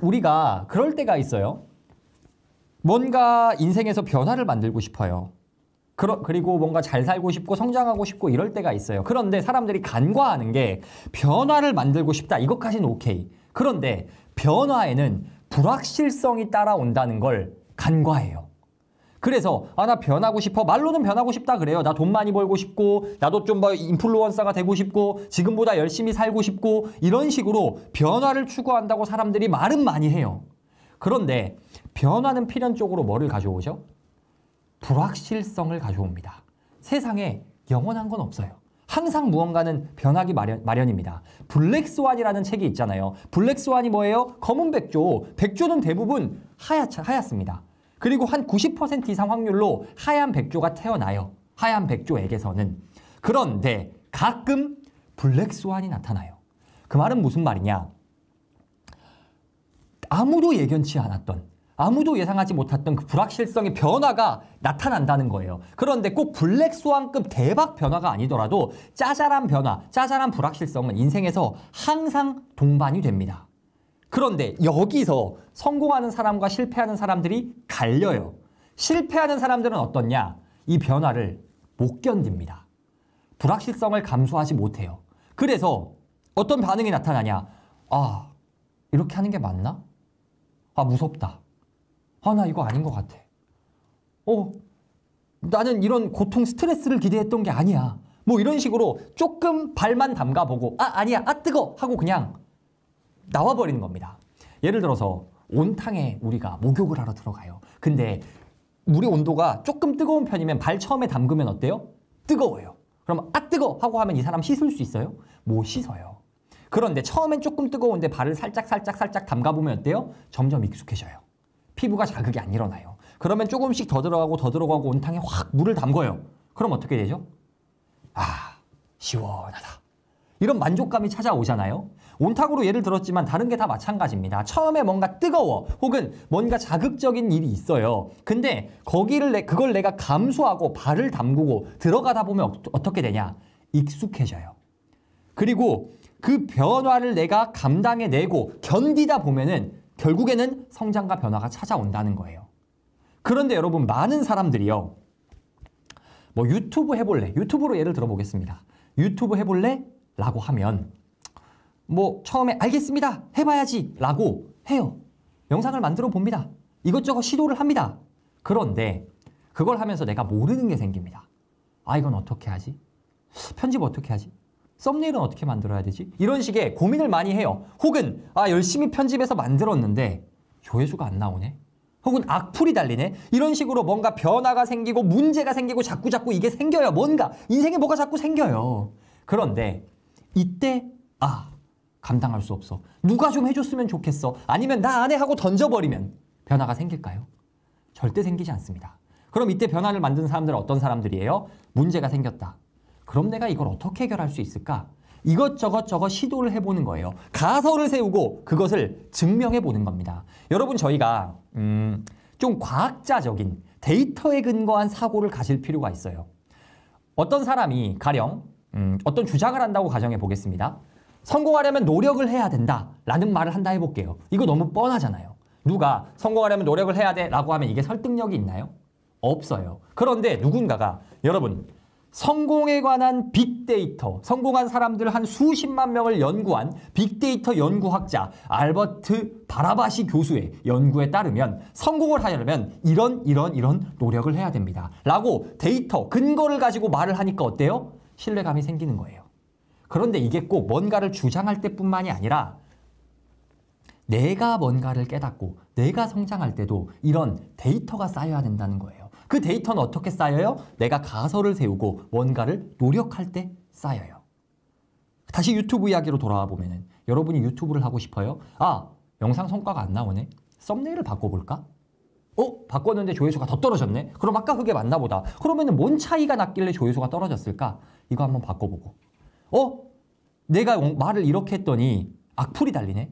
우리가 그럴 때가 있어요. 뭔가 인생에서 변화를 만들고 싶어요. 그러, 그리고 뭔가 잘 살고 싶고 성장하고 싶고 이럴 때가 있어요. 그런데 사람들이 간과하는 게 변화를 만들고 싶다. 이것까지는 오케이. 그런데 변화에는 불확실성이 따라온다는 걸 간과해요. 그래서 아 나 변하고 싶어 말로는 변하고 싶다 그래요 나 돈 많이 벌고 싶고 나도 좀 뭐 인플루언서가 되고 싶고 지금보다 열심히 살고 싶고 이런 식으로 변화를 추구한다고 사람들이 말은 많이 해요 그런데 변화는 필연적으로 뭐를 가져오죠? 불확실성을 가져옵니다 세상에 영원한 건 없어요 항상 무언가는 변하기 마련, 마련입니다. 블랙스완이라는 책이 있잖아요. 블랙스완이 뭐예요? 검은 백조. 백조는 대부분 하얗, 하얗습니다. 그리고 한 90% 이상 확률로 하얀 백조가 태어나요. 하얀 백조에게서는. 그런데 가끔 블랙스완이 나타나요. 그 말은 무슨 말이냐? 아무도 예견치 않았던, 아무도 예상하지 못했던 그 불확실성의 변화가 나타난다는 거예요. 그런데 꼭 블랙스완급 대박 변화가 아니더라도 짜잘한 변화, 짜잘한 불확실성은 인생에서 항상 동반이 됩니다. 그런데 여기서 성공하는 사람과 실패하는 사람들이 갈려요. 실패하는 사람들은 어떻냐? 이 변화를 못 견딥니다. 불확실성을 감수하지 못해요. 그래서 어떤 반응이 나타나냐? 아, 이렇게 하는 게 맞나? 아, 무섭다. 아, 나 이거 아닌 것 같아. 어, 나는 이런 고통 스트레스를 기대했던 게 아니야. 뭐 이런 식으로 조금 발만 담가보고, 아, 아니야, 아, 뜨거! 하고 그냥 나와버리는 겁니다. 예를 들어서 온탕에 우리가 목욕을 하러 들어가요. 근데 물의 온도가 조금 뜨거운 편이면 발 처음에 담그면 어때요? 뜨거워요. 그럼 아 뜨거 하고 하면 이 사람 씻을 수 있어요? 못 씻어요. 그런데 처음엔 조금 뜨거운데 발을 살짝 살짝 살짝 담가보면 어때요? 점점 익숙해져요. 피부가 자극이 안 일어나요. 그러면 조금씩 더 들어가고 더 들어가고 온탕에 확 물을 담궈요. 그럼 어떻게 되죠? 아 시원하다. 이런 만족감이 찾아오잖아요. 온탁으로 예를 들었지만 다른 게 다 마찬가지입니다. 처음에 뭔가 뜨거워 혹은 뭔가 자극적인 일이 있어요. 근데 거기를 내, 그걸 내가 감수하고 발을 담그고 들어가다 보면 어, 떻게 되냐? 익숙해져요. 그리고 그 변화를 내가 감당해내고 견디다 보면은 결국에는 성장과 변화가 찾아온다는 거예요. 그런데 여러분 많은 사람들이요. 뭐 유튜브 해볼래? 유튜브로 예를 들어보겠습니다. 유튜브 해볼래? 라고 하면 뭐 처음에 알겠습니다. 해봐야지 라고 해요. 영상을 만들어 봅니다. 이것저것 시도를 합니다. 그런데 그걸 하면서 내가 모르는 게 생깁니다. 아 이건 어떻게 하지? 편집 어떻게 하지? 썸네일은 어떻게 만들어야 되지? 이런 식의 고민을 많이 해요. 혹은 아 열심히 편집해서 만들었는데 조회수가 안 나오네. 혹은 악플이 달리네. 이런 식으로 뭔가 변화가 생기고 문제가 생기고 자꾸자꾸 이게 생겨요. 뭔가 인생에 뭐가 자꾸 생겨요. 그런데 이때 아 감당할 수 없어. 누가 좀 해줬으면 좋겠어. 아니면 나안에 하고 던져버리면 변화가 생길까요? 절대 생기지 않습니다. 그럼 이때 변화를 만든 사람들은 어떤 사람들이에요? 문제가 생겼다. 그럼 내가 이걸 어떻게 해결할 수 있을까? 이것저것 저것 시도를 해보는 거예요. 가설을 세우고 그것을 증명해 보는 겁니다. 여러분 저희가 음, 좀 과학자적인 데이터에 근거한 사고를 가질 필요가 있어요. 어떤 사람이 가령 음, 어떤 주장을 한다고 가정해 보겠습니다. 성공하려면 노력을 해야 된다 라는 말을 한다 해볼게요. 이거 너무 뻔하잖아요. 누가 성공하려면 노력을 해야 돼 라고 하면 이게 설득력이 있나요? 없어요. 그런데 누군가가 여러분 성공에 관한 빅데이터, 성공한 사람들 한 수십만 명을 연구한 빅데이터 연구학자 알버트 바라바시 교수의 연구에 따르면 성공을 하려면 이런 이런 이런 노력을 해야 됩니다. 라고 데이터, 근거를 가지고 말을 하니까 어때요? 신뢰감이 생기는 거예요. 그런데 이게 꼭 뭔가를 주장할 때뿐만이 아니라 내가 뭔가를 깨닫고 내가 성장할 때도 이런 데이터가 쌓여야 된다는 거예요. 그 데이터는 어떻게 쌓여요? 내가 가설을 세우고 뭔가를 노력할 때 쌓여요. 다시 유튜브 이야기로 돌아와 보면 여러분이 유튜브를 하고 싶어요? 아, 영상 성과가 안 나오네? 썸네일을 바꿔볼까? 어? 바꿨는데 조회수가 더 떨어졌네? 그럼 아까 그게 맞나 보다. 그러면 은뭔 차이가 났길래 조회수가 떨어졌을까? 이거 한번 바꿔보고. 어? 내가 말을 이렇게 했더니 악플이 달리네?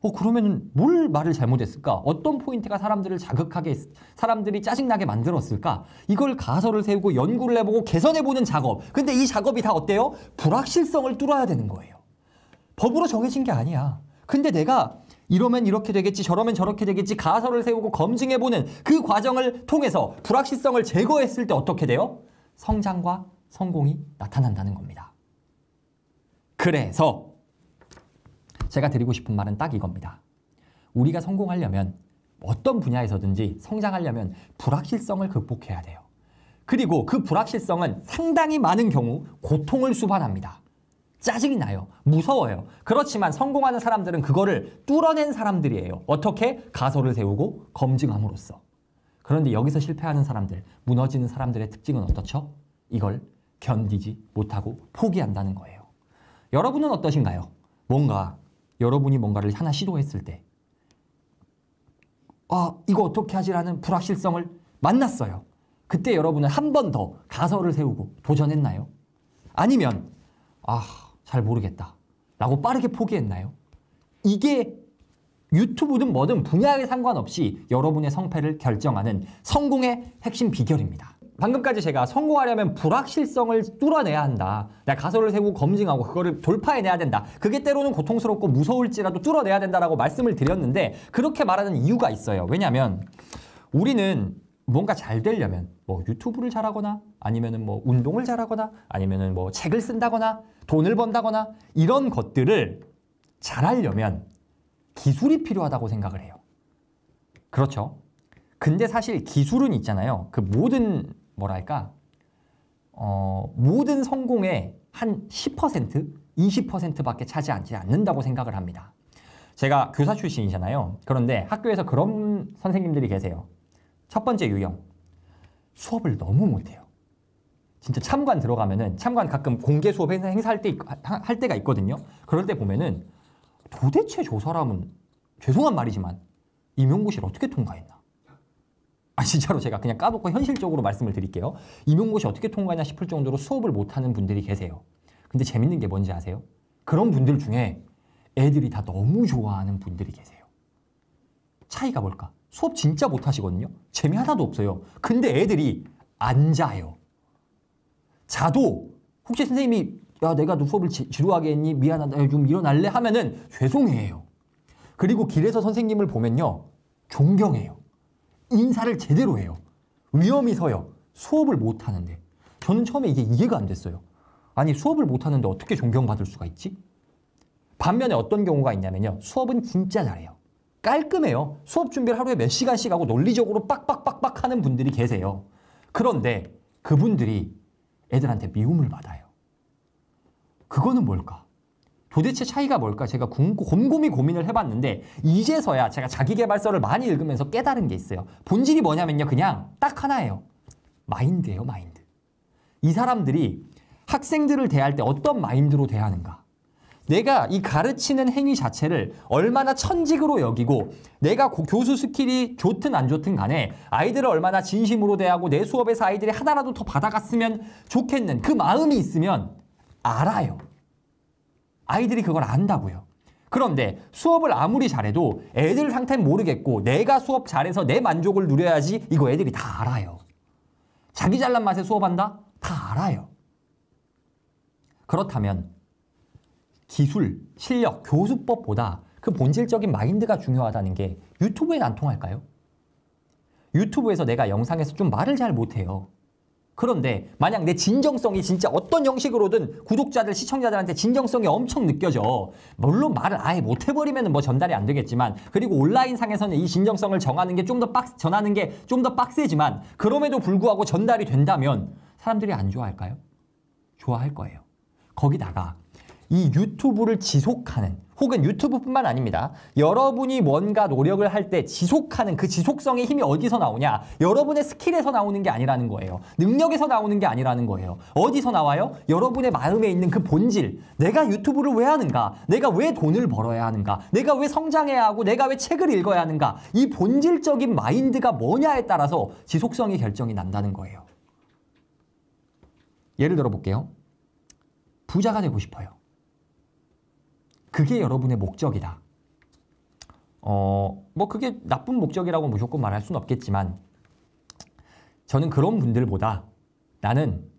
어, 그러면 은뭘 말을 잘못했을까? 어떤 포인트가 사람들을 자극하게, 사람들이 짜증나게 만들었을까? 이걸 가설을 세우고 연구를 해보고 개선해보는 작업. 근데 이 작업이 다 어때요? 불확실성을 뚫어야 되는 거예요. 법으로 정해진 게 아니야. 근데 내가 이러면 이렇게 되겠지 저러면 저렇게 되겠지 가설을 세우고 검증해보는 그 과정을 통해서 불확실성을 제거했을 때 어떻게 돼요? 성장과 성공이 나타난다는 겁니다. 그래서 제가 드리고 싶은 말은 딱 이겁니다. 우리가 성공하려면 어떤 분야에서든지 성장하려면 불확실성을 극복해야 돼요. 그리고 그 불확실성은 상당히 많은 경우 고통을 수반합니다. 짜증이 나요. 무서워요. 그렇지만 성공하는 사람들은 그거를 뚫어낸 사람들이에요. 어떻게? 가설을 세우고 검증함으로써. 그런데 여기서 실패하는 사람들, 무너지는 사람들의 특징은 어떻죠? 이걸 견디지 못하고 포기한다는 거예요. 여러분은 어떠신가요? 뭔가, 여러분이 뭔가를 하나 시도했을 때, 아, 이거 어떻게 하지라는 불확실성을 만났어요. 그때 여러분은 한 번 더 가설을 세우고 도전했나요? 아니면, 아, 잘 모르겠다. 라고 빠르게 포기했나요? 이게 유튜브든 뭐든 분야에 상관없이 여러분의 성패를 결정하는 성공의 핵심 비결입니다. 방금까지 제가 성공하려면 불확실성을 뚫어내야 한다. 내가 가설을 세우고 검증하고 그거를 돌파해내야 된다. 그게 때로는 고통스럽고 무서울지라도 뚫어내야 된다라고 말씀을 드렸는데 그렇게 말하는 이유가 있어요. 왜냐하면 우리는 뭔가 잘 되려면 뭐 유튜브를 잘하거나 아니면뭐 운동을 잘하거나 아니면뭐 책을 쓴다거나 돈을 번다거나 이런 것들을 잘하려면 기술이 필요하다고 생각을 해요. 그렇죠. 근데 사실 기술은 있잖아요. 그 모든 뭐랄까 어, 모든 성공의 한 10%, 20%밖에 차지하지 않는다고 생각을 합니다. 제가 교사 출신이잖아요. 그런데 학교에서 그런 선생님들이 계세요. 첫 번째 유형. 수업을 너무 못해요. 진짜 참관 들어가면은 참관 가끔 공개 수업 행사할 때, 할 때가 있거든요. 그럴 때 보면은 도대체 저 사람은 죄송한 말이지만 임용고시를 어떻게 통과했나? 아 진짜로 제가 그냥 까놓고 현실적으로 말씀을 드릴게요. 임용고시 어떻게 통과하냐 싶을 정도로 수업을 못하는 분들이 계세요. 근데 재밌는 게 뭔지 아세요? 그런 분들 중에 애들이 다 너무 좋아하는 분들이 계세요. 차이가 뭘까? 수업 진짜 못하시거든요. 재미 하나도 없어요. 근데 애들이 안 자요. 자도 혹시 선생님이 야 내가 수업을 지, 루하게 했니 미안하다 야, 좀 일어날래 하면은 죄송해요. 그리고 길에서 선생님을 보면요 존경해요. 인사를 제대로 해요. 위험이 서요. 수업을 못 하는데 저는 처음에 이게 이해가 안 됐어요. 아니 수업을 못 하는데 어떻게 존경받을 수가 있지? 반면에 어떤 경우가 있냐면요 수업은 진짜 잘해요. 깔끔해요. 수업 준비를 하루에 몇 시간씩 하고 논리적으로 빡빡빡빡 하는 분들이 계세요. 그런데 그분들이 애들한테 미움을 받아요. 그거는 뭘까? 도대체 차이가 뭘까? 제가 곰곰이 고민을 해봤는데 이제서야 제가 자기개발서를 많이 읽으면서 깨달은 게 있어요. 본질이 뭐냐면요. 그냥 딱 하나예요. 마인드예요. 마인드. 이 사람들이 학생들을 대할 때 어떤 마인드로 대하는가? 내가 이 가르치는 행위 자체를 얼마나 천직으로 여기고 내가 교수 스킬이 좋든 안 좋든 간에 아이들을 얼마나 진심으로 대하고 내 수업에서 아이들이 하나라도 더 받아갔으면 좋겠는 그 마음이 있으면 알아요. 아이들이 그걸 안다고요. 그런데 수업을 아무리 잘해도 애들 상태는 모르겠고 내가 수업 잘해서 내 만족을 누려야지 이거 애들이 다 알아요. 자기 잘난 맛에 수업한다? 다 알아요. 그렇다면 기술, 실력, 교수법보다 그 본질적인 마인드가 중요하다는 게유튜브에안 통할까요? 유튜브에서 내가 영상에서 좀 말을 잘 못해요. 그런데 만약 내 진정성이 진짜 어떤 형식으로든 구독자들, 시청자들한테 진정성이 엄청 느껴져. 물론 말을 아예 못 해버리면 뭐 전달이 안 되겠지만 그리고 온라인 상에서는 이 진정성을 정하는 게 좀 더 빡, 전하는 게 좀 더 빡세지만 그럼에도 불구하고 전달이 된다면 사람들이 안 좋아할까요? 좋아할 거예요. 거기다가 이 유튜브를 지속하는 혹은 유튜브뿐만 아닙니다. 여러분이 뭔가 노력을 할 때 지속하는 그 지속성의 힘이 어디서 나오냐? 여러분의 스킬에서 나오는 게 아니라는 거예요. 능력에서 나오는 게 아니라는 거예요. 어디서 나와요? 여러분의 마음에 있는 그 본질. 내가 유튜브를 왜 하는가? 내가 왜 돈을 벌어야 하는가? 내가 왜 성장해야 하고 내가 왜 책을 읽어야 하는가? 이 본질적인 마인드가 뭐냐에 따라서 지속성이 결정이 난다는 거예요. 예를 들어 볼게요. 부자가 되고 싶어요. 그게 여러분의 목적이다. 어, 뭐 그게 나쁜 목적이라고 무조건 말할 수는 없겠지만 저는 그런 분들보다 나는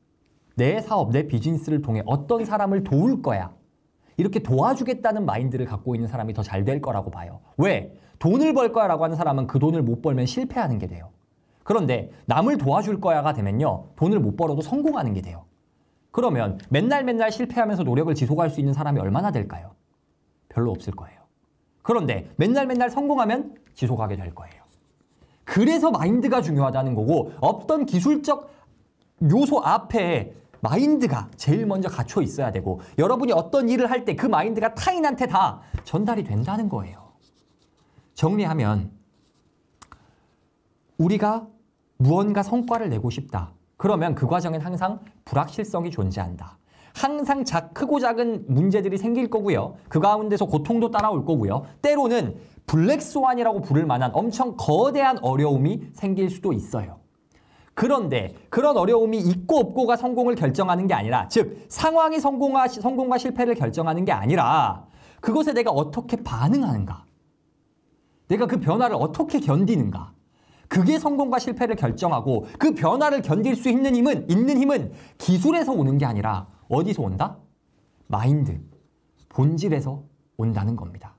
내 사업, 내 비즈니스를 통해 어떤 사람을 도울 거야. 이렇게 도와주겠다는 마인드를 갖고 있는 사람이 더 잘 될 거라고 봐요. 왜? 돈을 벌 거야 라고 하는 사람은 그 돈을 못 벌면 실패하는 게 돼요. 그런데 남을 도와줄 거야가 되면요. 돈을 못 벌어도 성공하는 게 돼요. 그러면 맨날 맨날 실패하면서 노력을 지속할 수 있는 사람이 얼마나 될까요? 별로 없을 거예요. 그런데 맨날 맨날 성공하면 지속하게 될 거예요. 그래서 마인드가 중요하다는 거고 어떤 기술적 요소 앞에 마인드가 제일 먼저 갖춰 있어야 되고 여러분이 어떤 일을 할 때 그 마인드가 타인한테 다 전달이 된다는 거예요. 정리하면 우리가 무언가 성과를 내고 싶다. 그러면 그 과정엔 항상 불확실성이 존재한다. 항상 자, 크고 작은 문제들이 생길 거고요. 그 가운데서 고통도 따라올 거고요. 때로는 블랙스완이라고 부를 만한 엄청 거대한 어려움이 생길 수도 있어요. 그런데 그런 어려움이 있고 없고가 성공을 결정하는 게 아니라 즉 상황이 성공과, 성공과 실패를 결정하는 게 아니라 그것에 내가 어떻게 반응하는가 내가 그 변화를 어떻게 견디는가 그게 성공과 실패를 결정하고 그 변화를 견딜 수 있는 힘은 있는 힘은 기술에서 오는 게 아니라 어디서 온다? 마인드, 본질에서 온다는 겁니다.